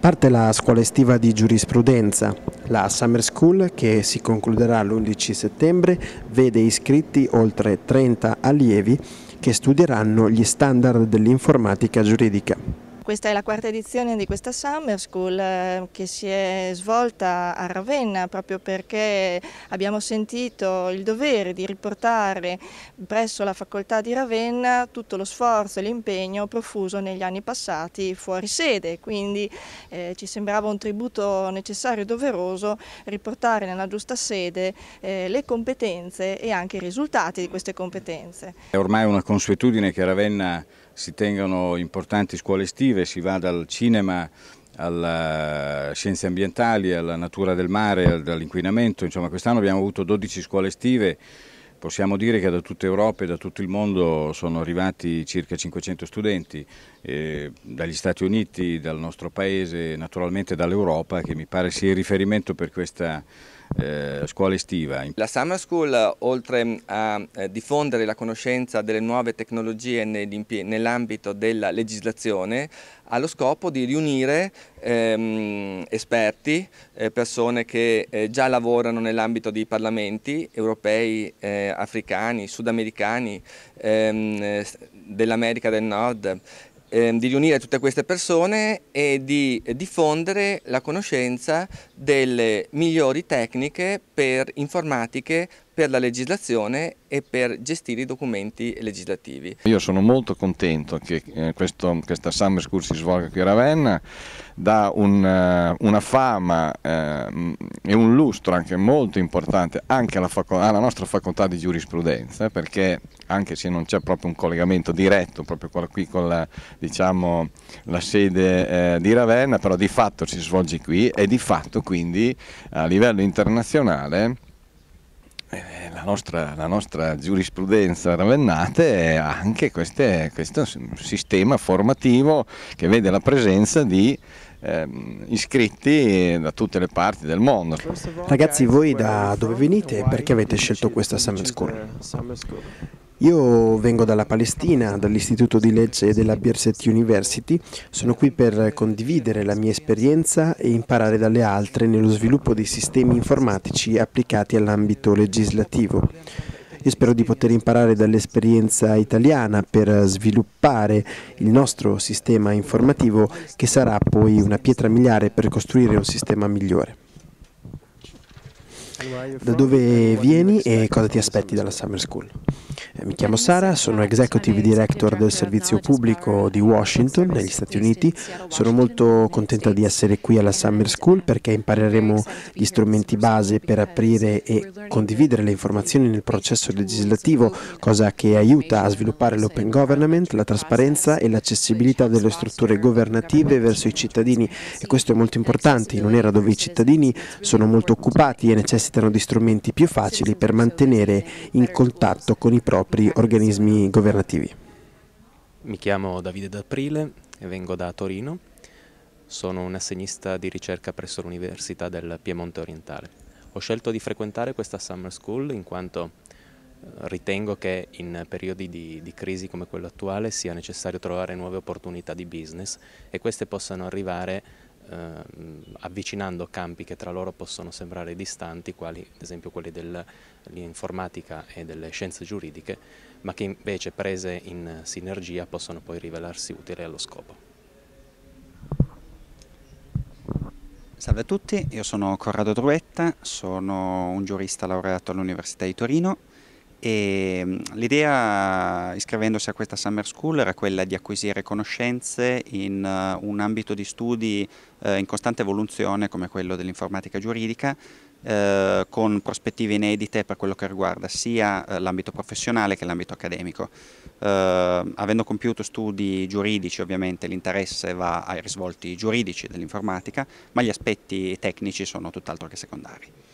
Parte la scuola estiva di giurisprudenza. La Summer School, che si concluderà l'11 settembre, vede iscritti oltre 30 allievi che studieranno gli standard dell'informatica giuridica. Questa è la quarta edizione di questa Summer School eh, che si è svolta a Ravenna proprio perché abbiamo sentito il dovere di riportare presso la facoltà di Ravenna tutto lo sforzo e l'impegno profuso negli anni passati fuori sede, quindi eh, ci sembrava un tributo necessario e doveroso riportare nella giusta sede eh, le competenze e anche i risultati di queste competenze. È ormai una consuetudine che Ravenna si tengono importanti scuole estive, si va dal cinema alle eh, scienze ambientali, alla natura del mare, all'inquinamento, insomma quest'anno abbiamo avuto 12 scuole estive, possiamo dire che da tutta Europa e da tutto il mondo sono arrivati circa 500 studenti, eh, dagli Stati Uniti, dal nostro paese, naturalmente dall'Europa che mi pare sia il riferimento per questa eh, scuola estiva. La Summer School, oltre a eh, diffondere la conoscenza delle nuove tecnologie nell'ambito della legislazione, ha lo scopo di riunire ehm, esperti, eh, persone che eh, già lavorano nell'ambito dei parlamenti europei, eh, africani, sudamericani, ehm, dell'America del Nord, Ehm, di riunire tutte queste persone e di diffondere la conoscenza delle migliori tecniche per informatiche per la legislazione e per gestire i documenti legislativi. Io sono molto contento che eh, questo, questa Summer School si svolga qui a Ravenna, dà un, eh, una fama eh, e un lustro anche molto importante anche alla, alla, nostra facoltà di giurisprudenza perché anche se non c'è proprio un collegamento diretto proprio qui con la, diciamo, la sede eh, di Ravenna, però di fatto si svolge qui e di fatto quindi a livello internazionale eh, la nostra, la nostra, giurisprudenza ravennate ha anche queste, questo sistema formativo che vede la presenza di eh, iscritti da tutte le parti del mondo. Ragazzi, voi da dove venite e perché avete scelto questa summer school? Io vengo dalla Palestina, dall'Istituto di Legge della Pierset University. Sono qui per condividere la mia esperienza e imparare dalle altre nello sviluppo dei sistemi informatici applicati all'ambito legislativo. Io spero di poter imparare dall'esperienza italiana per sviluppare il nostro sistema informativo che sarà poi una pietra miliare per costruire un sistema migliore. Da dove vieni e cosa ti aspetti dalla Summer School? Eh, mi chiamo Sara, sono Executive Director del Servizio Pubblico di Washington, negli Stati Uniti. Sono molto contenta di essere qui alla Summer School perché impareremo gli strumenti base per aprire e condividere le informazioni nel processo legislativo, cosa che aiuta a sviluppare l'open government, la trasparenza e l'accessibilità delle strutture governative verso i cittadini. E questo è molto importante in un'era dove i cittadini sono molto occupati e necessitano necessitano di strumenti più facili per mantenere in contatto con i propri organismi governativi. Mi chiamo Davide D'Aprile e vengo da Torino. Sono un assegnista di ricerca presso l'Università del Piemonte Orientale. Ho scelto di frequentare questa summer school in quanto eh, ritengo che in periodi di, di, crisi come quello attuale sia necessario trovare nuove opportunità di business e queste possano arrivare Ehm, avvicinando campi che tra loro possono sembrare distanti, quali ad esempio quelli dell'informatica e delle scienze giuridiche, ma che invece prese in sinergia possono poi rivelarsi utili allo scopo. Salve a tutti, io sono Corrado Druetta, sono un giurista laureato all'Università di Torino e mm, l'idea iscrivendosi a questa Summer School era quella di acquisire conoscenze in uh, un ambito di studi uh, in costante evoluzione come quello dell'informatica giuridica uh, con prospettive inedite per quello che riguarda sia l'ambito professionale che l'ambito accademico. avendo compiuto studi giuridici ovviamente l'interesse va ai risvolti giuridici dell'informatica ma gli aspetti tecnici sono tutt'altro che secondari.